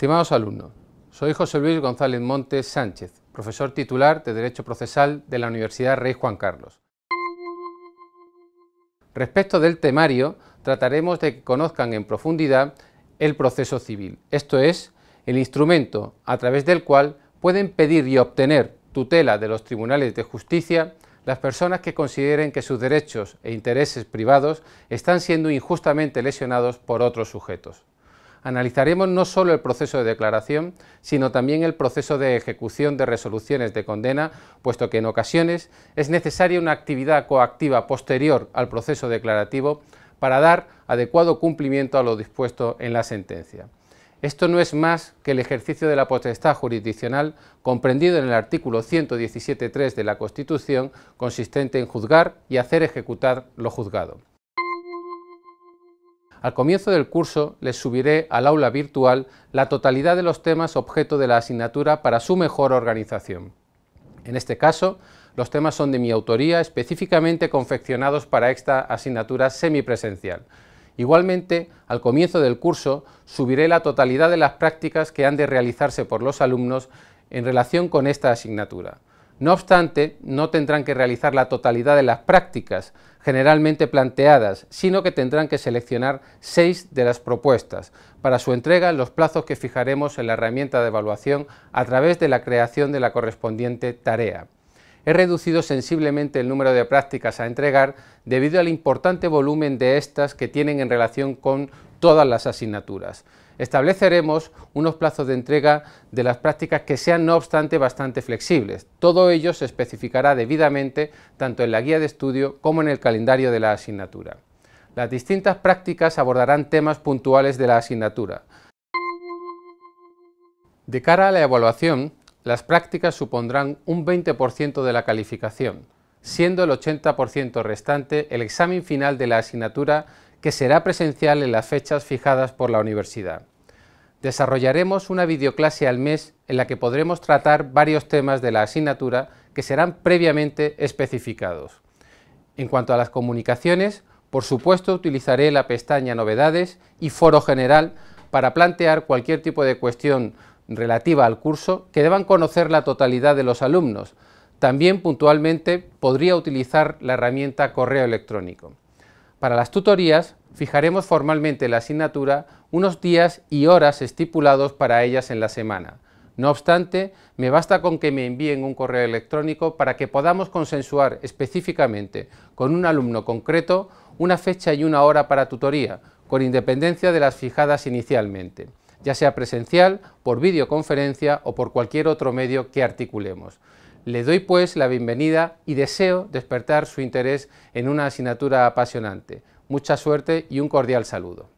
Estimados alumnos, soy José Luis González Montes Sánchez, profesor titular de Derecho Procesal de la Universidad Rey Juan Carlos. Respecto del temario, trataremos de que conozcan en profundidad el proceso civil, esto es, el instrumento a través del cual pueden pedir y obtener tutela de los tribunales de justicia las personas que consideren que sus derechos e intereses privados están siendo injustamente lesionados por otros sujetos analizaremos no solo el proceso de declaración, sino también el proceso de ejecución de resoluciones de condena, puesto que en ocasiones es necesaria una actividad coactiva posterior al proceso declarativo para dar adecuado cumplimiento a lo dispuesto en la sentencia. Esto no es más que el ejercicio de la potestad jurisdiccional comprendido en el artículo 117.3 de la Constitución, consistente en juzgar y hacer ejecutar lo juzgado. Al comienzo del curso les subiré al aula virtual la totalidad de los temas objeto de la asignatura para su mejor organización. En este caso, los temas son de mi autoría, específicamente confeccionados para esta asignatura semipresencial. Igualmente, al comienzo del curso, subiré la totalidad de las prácticas que han de realizarse por los alumnos en relación con esta asignatura. No obstante, no tendrán que realizar la totalidad de las prácticas generalmente planteadas, sino que tendrán que seleccionar seis de las propuestas para su entrega en los plazos que fijaremos en la herramienta de evaluación a través de la creación de la correspondiente tarea. He reducido sensiblemente el número de prácticas a entregar debido al importante volumen de estas que tienen en relación con todas las asignaturas. Estableceremos unos plazos de entrega de las prácticas que sean no obstante bastante flexibles. Todo ello se especificará debidamente tanto en la guía de estudio como en el calendario de la asignatura. Las distintas prácticas abordarán temas puntuales de la asignatura. De cara a la evaluación, las prácticas supondrán un 20% de la calificación, siendo el 80% restante el examen final de la asignatura que será presencial en las fechas fijadas por la universidad. Desarrollaremos una videoclase al mes en la que podremos tratar varios temas de la asignatura que serán previamente especificados. En cuanto a las comunicaciones, por supuesto utilizaré la pestaña Novedades y Foro General para plantear cualquier tipo de cuestión relativa al curso que deban conocer la totalidad de los alumnos. También puntualmente podría utilizar la herramienta correo electrónico. Para las tutorías, fijaremos formalmente la asignatura unos días y horas estipulados para ellas en la semana. No obstante, me basta con que me envíen un correo electrónico para que podamos consensuar específicamente con un alumno concreto una fecha y una hora para tutoría, con independencia de las fijadas inicialmente, ya sea presencial, por videoconferencia o por cualquier otro medio que articulemos. Le doy pues la bienvenida y deseo despertar su interés en una asignatura apasionante. Mucha suerte y un cordial saludo.